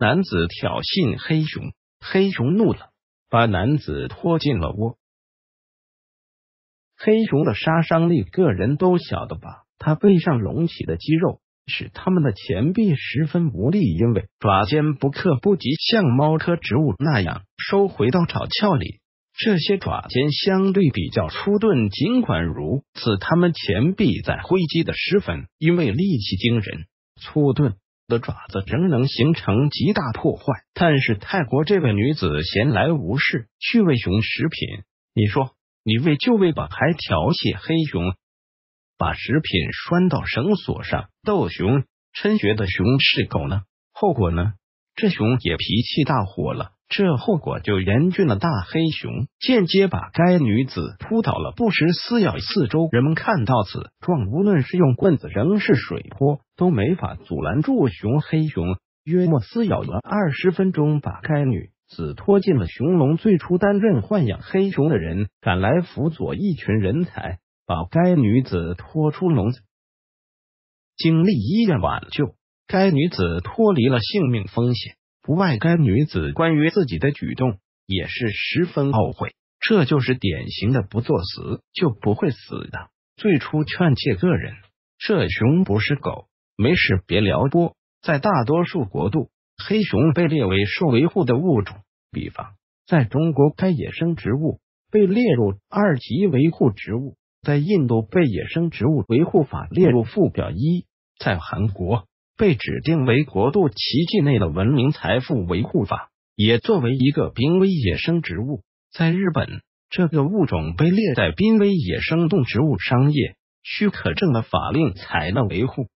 男子挑衅黑熊，黑熊怒了，把男子拖进了窝。黑熊的杀伤力，个人都晓得吧？它背上隆起的肌肉使他们的前臂十分无力，因为爪尖不刻不及像猫科植物那样收回到爪鞘里。这些爪尖相对比较粗钝，尽管如此，他们前臂在挥击的时分，因为力气惊人，粗钝。的爪子仍能形成极大破坏，但是泰国这位女子闲来无事，喂熊食品。你说，你喂就喂吧，还调戏黑熊，把食品拴到绳索上逗熊，真觉得熊是狗呢？后果呢？这熊也脾气大火了。这后果就严峻了。大黑熊间接把该女子扑倒了，不时撕咬四周。人们看到此状，无论是用棍子仍是水泼，都没法阻拦住熊。黑熊约莫撕咬了二十分钟，把该女子拖进了熊笼。最初担任豢养黑熊的人赶来辅佐，一群人才把该女子拖出笼子，经历医院挽救，该女子脱离了性命风险。不外该女子关于自己的举动也是十分懊悔，这就是典型的不作死就不会死的。最初劝诫个人，这熊不是狗，没事别撩拨。在大多数国度，黑熊被列为受维护的物种，比方在中国，该野生植物被列入二级维护植物；在印度，被野生植物维护法列入附表一；在韩国。被指定为国度奇迹内的文明财富维护法，也作为一个濒危野生植物，在日本，这个物种被列在濒危野生动植物商业许可证的法令才能维护。